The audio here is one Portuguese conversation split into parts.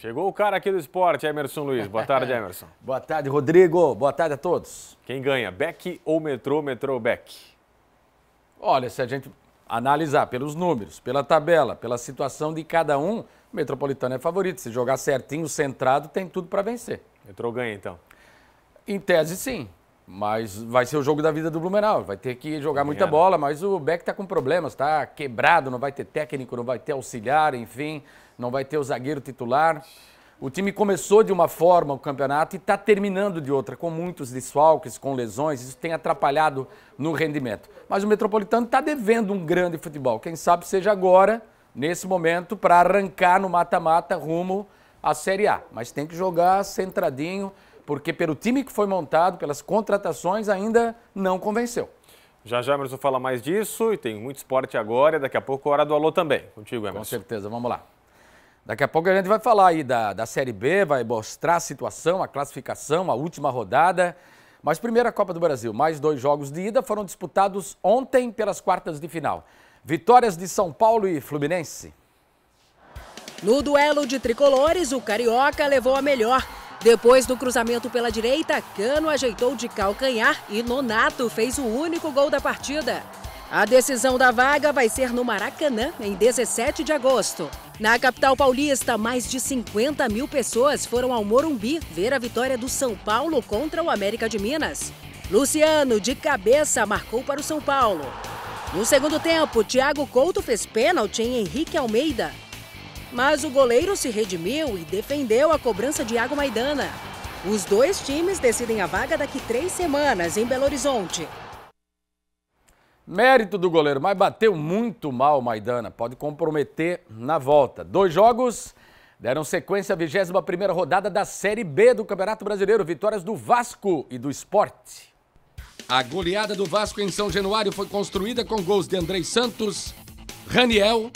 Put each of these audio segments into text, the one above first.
Chegou o cara aqui do esporte, Emerson Luiz. Boa tarde, Emerson. Boa tarde, Rodrigo. Boa tarde a todos. Quem ganha, Beck ou Metrô, Metrô Beck? Olha, se a gente analisar pelos números, pela tabela, pela situação de cada um, o Metropolitano é favorito. Se jogar certinho, centrado, tem tudo para vencer. Metrô ganha, então? Em tese, sim. Mas vai ser o jogo da vida do Blumenau. Vai ter que jogar muita bola, mas o Beck está com problemas, está quebrado, não vai ter técnico, não vai ter auxiliar, enfim não vai ter o zagueiro titular. O time começou de uma forma o campeonato e está terminando de outra, com muitos desfalques, com lesões. Isso tem atrapalhado no rendimento. Mas o Metropolitano está devendo um grande futebol. Quem sabe seja agora, nesse momento, para arrancar no mata-mata rumo à Série A. Mas tem que jogar centradinho, porque pelo time que foi montado, pelas contratações, ainda não convenceu. Já já, Emerson fala mais disso e tem muito esporte agora. E daqui a pouco, hora do alô também. Contigo, Emerson. Com certeza, vamos lá. Daqui a pouco a gente vai falar aí da, da Série B, vai mostrar a situação, a classificação, a última rodada. Mas primeira Copa do Brasil. Mais dois jogos de ida foram disputados ontem pelas quartas de final. Vitórias de São Paulo e Fluminense. No duelo de tricolores, o Carioca levou a melhor. Depois do cruzamento pela direita, Cano ajeitou de calcanhar e Nonato fez o único gol da partida. A decisão da vaga vai ser no Maracanã, em 17 de agosto. Na capital paulista, mais de 50 mil pessoas foram ao Morumbi ver a vitória do São Paulo contra o América de Minas. Luciano, de cabeça, marcou para o São Paulo. No segundo tempo, Thiago Couto fez pênalti em Henrique Almeida. Mas o goleiro se redimiu e defendeu a cobrança de Iago Maidana. Os dois times decidem a vaga daqui três semanas em Belo Horizonte. Mérito do goleiro, mas bateu muito mal Maidana. Pode comprometer na volta. Dois jogos deram sequência à 21 rodada da Série B do Campeonato Brasileiro. Vitórias do Vasco e do Esporte. A goleada do Vasco em São Januário foi construída com gols de Andrei Santos, Raniel,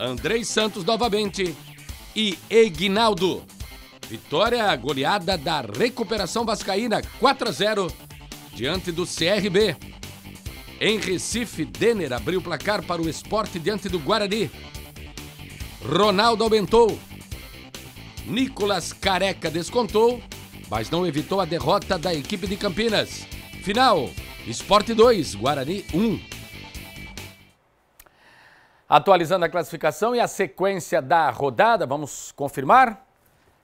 Andrei Santos novamente e Eginaldo. Vitória goleada da recuperação vascaína 4 a 0 diante do CRB. Em Recife, Denner abriu o placar para o esporte diante do Guarani. Ronaldo aumentou. Nicolas Careca descontou, mas não evitou a derrota da equipe de Campinas. Final: Esporte 2, Guarani 1. Atualizando a classificação e a sequência da rodada, vamos confirmar?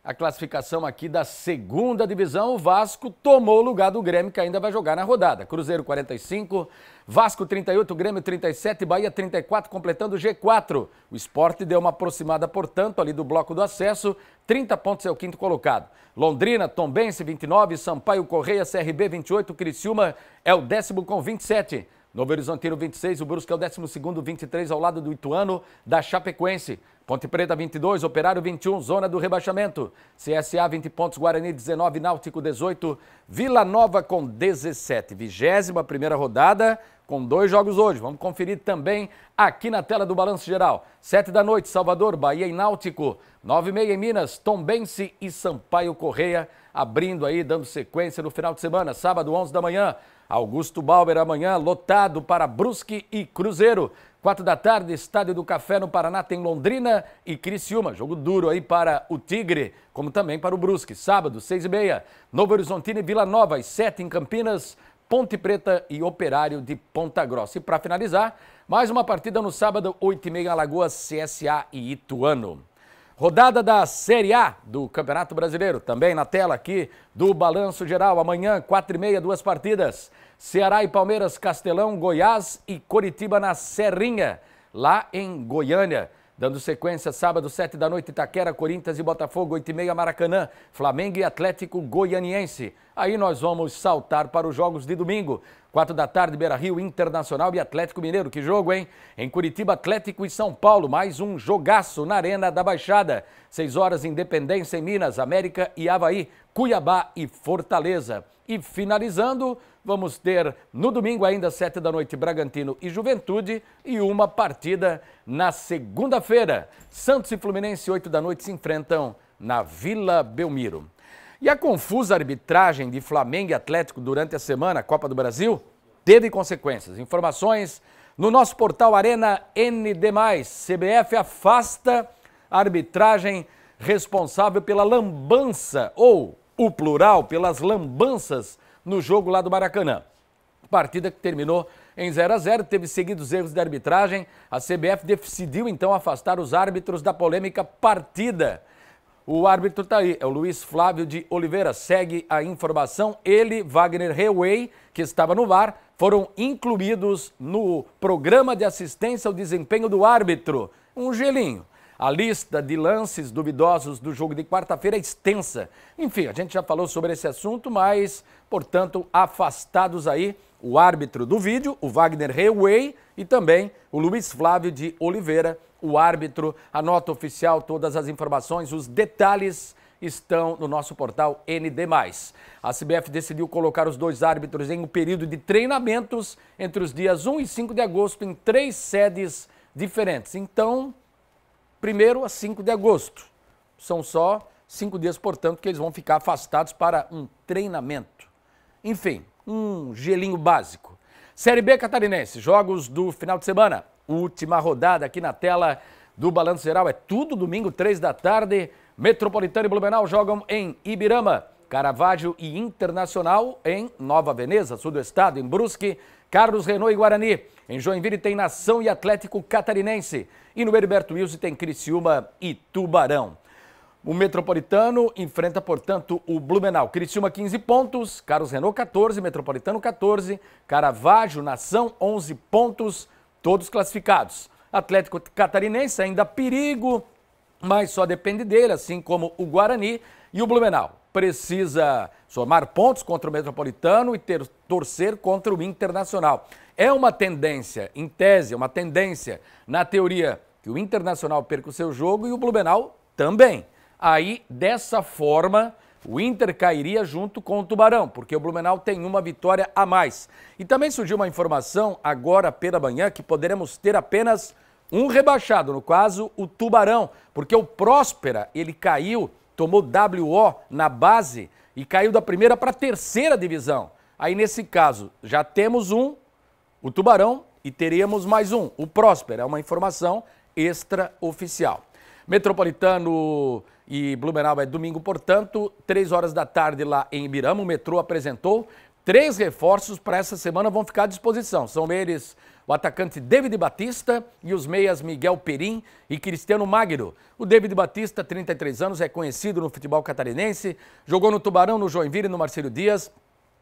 a classificação aqui da segunda divisão. O Vasco tomou o lugar do Grêmio, que ainda vai jogar na rodada. Cruzeiro 45, Vasco 38, Grêmio 37, Bahia 34, completando o G4. O esporte deu uma aproximada, portanto, ali do bloco do acesso. 30 pontos é o quinto colocado. Londrina, Tombense 29, Sampaio Correia, CRB 28, Criciúma é o décimo com 27. Novo Horizontino 26, o Brusque é o 12º, 23 ao lado do Ituano da Chapecoense. Ponte Preta 22, Operário 21, Zona do Rebaixamento. CSA 20 pontos, Guarani 19, Náutico 18, Vila Nova com 17. 21 primeira rodada com dois jogos hoje. Vamos conferir também aqui na tela do Balanço Geral. Sete da noite, Salvador, Bahia e Náutico. Nove e meia em Minas, Tombense e Sampaio Correia. Abrindo aí, dando sequência no final de semana. Sábado, 11 da manhã, Augusto Bauer amanhã lotado para Brusque e Cruzeiro. Quatro da tarde, Estádio do Café no Paraná tem Londrina e Criciúma. Jogo duro aí para o Tigre, como também para o Brusque. Sábado, seis e meia, Novo Horizontino e Vila Nova, às sete em Campinas. Ponte Preta e Operário de Ponta Grossa. E para finalizar, mais uma partida no sábado, oito e meia Alagoas, CSA e Ituano. Rodada da Série A do Campeonato Brasileiro, também na tela aqui do Balanço Geral. Amanhã, quatro e meia, duas partidas. Ceará e Palmeiras, Castelão, Goiás e Coritiba na Serrinha, lá em Goiânia. Dando sequência, sábado, 7 da noite, Itaquera, Corinthians e Botafogo, 8 e meia, Maracanã, Flamengo e Atlético Goianiense. Aí nós vamos saltar para os jogos de domingo. 4 da tarde, Beira-Rio, Internacional e Atlético Mineiro. Que jogo, hein? Em Curitiba, Atlético e São Paulo. Mais um jogaço na Arena da Baixada. 6 horas, Independência em Minas, América e Havaí, Cuiabá e Fortaleza. E finalizando, vamos ter no domingo ainda sete da noite Bragantino e Juventude e uma partida na segunda-feira. Santos e Fluminense oito da noite se enfrentam na Vila Belmiro. E a confusa arbitragem de Flamengo e Atlético durante a semana, Copa do Brasil, teve consequências. Informações no nosso portal Arena ND+. CBF afasta a arbitragem responsável pela lambança ou o plural, pelas lambanças no jogo lá do Maracanã. Partida que terminou em 0 a 0 teve seguidos erros de arbitragem. A CBF decidiu então afastar os árbitros da polêmica partida. O árbitro está aí, é o Luiz Flávio de Oliveira. Segue a informação. Ele, Wagner Railway que estava no VAR, foram incluídos no programa de assistência ao desempenho do árbitro. Um gelinho. A lista de lances duvidosos do jogo de quarta-feira é extensa. Enfim, a gente já falou sobre esse assunto, mas, portanto, afastados aí o árbitro do vídeo, o Wagner Reway, e também o Luiz Flávio de Oliveira, o árbitro. A nota oficial, todas as informações, os detalhes estão no nosso portal ND+. A CBF decidiu colocar os dois árbitros em um período de treinamentos entre os dias 1 e 5 de agosto em três sedes diferentes. Então, 1 a 5 de agosto. São só cinco dias, portanto, que eles vão ficar afastados para um treinamento. Enfim, um gelinho básico. Série B catarinense, jogos do final de semana. Última rodada aqui na tela do Balanço Geral. É tudo domingo, três da tarde. Metropolitano e Blumenau jogam em Ibirama. Caravaggio e Internacional em Nova Veneza, sul do estado, em Brusque, Carlos Renault e Guarani. Em Joinville tem Nação e Atlético Catarinense. E no Heriberto Wilson tem Criciúma e Tubarão. O Metropolitano enfrenta, portanto, o Blumenau. Criciúma 15 pontos, Carlos Renault 14, Metropolitano 14, Caravaggio, Nação 11 pontos, todos classificados. Atlético Catarinense ainda perigo, mas só depende dele, assim como o Guarani e o Blumenau precisa somar pontos contra o Metropolitano e ter, torcer contra o Internacional. É uma tendência, em tese, uma tendência, na teoria, que o Internacional perca o seu jogo e o Blumenau também. Aí, dessa forma, o Inter cairia junto com o Tubarão, porque o Blumenau tem uma vitória a mais. E também surgiu uma informação agora pela manhã que poderemos ter apenas um rebaixado, no caso, o Tubarão, porque o Próspera, ele caiu tomou WO na base e caiu da primeira para a terceira divisão. Aí, nesse caso, já temos um, o Tubarão, e teríamos mais um, o prósper É uma informação extraoficial. Metropolitano e Blumenau é domingo, portanto, três horas da tarde lá em Ibirama. O metrô apresentou três reforços para essa semana, vão ficar à disposição. São eles o atacante David Batista e os meias Miguel Perim e Cristiano Magno. O David Batista, 33 anos, é conhecido no futebol catarinense, jogou no Tubarão, no Joinville e no Marcelo Dias,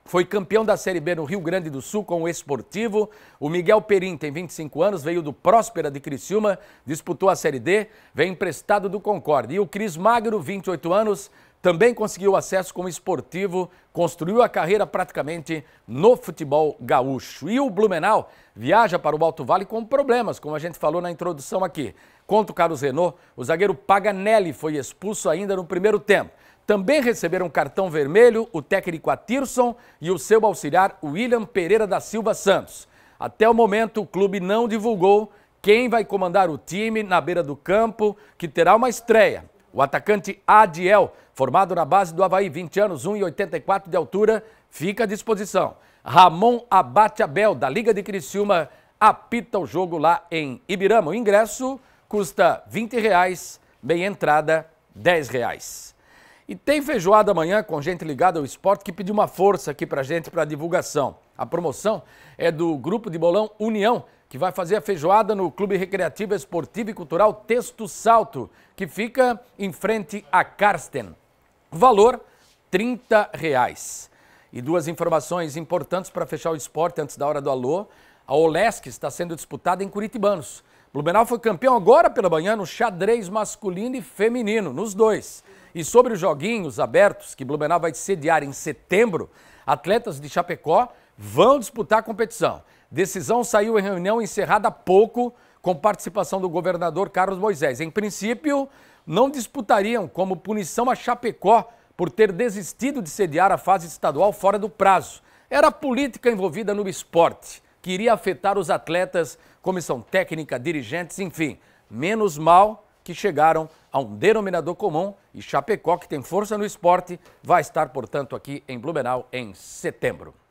foi campeão da Série B no Rio Grande do Sul com o Esportivo. O Miguel Perim tem 25 anos, veio do Próspera de Criciúma, disputou a Série D, vem emprestado do Concorde. E o Cris Magro, 28 anos, também conseguiu acesso como esportivo, construiu a carreira praticamente no futebol gaúcho. E o Blumenau viaja para o Alto Vale com problemas, como a gente falou na introdução aqui. Conto o Carlos Renault, o zagueiro Paganelli foi expulso ainda no primeiro tempo. Também receberam cartão vermelho o técnico Atirson e o seu auxiliar William Pereira da Silva Santos. Até o momento, o clube não divulgou quem vai comandar o time na beira do campo, que terá uma estreia. O atacante Adiel formado na base do Havaí, 20 anos, 1,84 de altura, fica à disposição. Ramon Abate Abel, da Liga de Criciúma, apita o jogo lá em Ibirama. O ingresso custa 20 reais, bem entrada 10 reais. E tem feijoada amanhã com gente ligada ao esporte que pediu uma força aqui pra gente para divulgação. A promoção é do grupo de bolão União, que vai fazer a feijoada no Clube Recreativo Esportivo e Cultural Texto Salto, que fica em frente a Karsten. Valor, R$ reais. E duas informações importantes para fechar o esporte antes da hora do alô. A Olesc está sendo disputada em Curitibanos. Blumenau foi campeão agora pela manhã no xadrez masculino e feminino, nos dois. E sobre os joguinhos abertos que Blumenau vai sediar em setembro, atletas de Chapecó vão disputar a competição. Decisão saiu em reunião encerrada há pouco com participação do governador Carlos Moisés. Em princípio, não disputariam como punição a Chapecó por ter desistido de sediar a fase estadual fora do prazo. Era a política envolvida no esporte, que iria afetar os atletas, comissão técnica, dirigentes, enfim. Menos mal que chegaram a um denominador comum e Chapecó, que tem força no esporte, vai estar, portanto, aqui em Blumenau em setembro.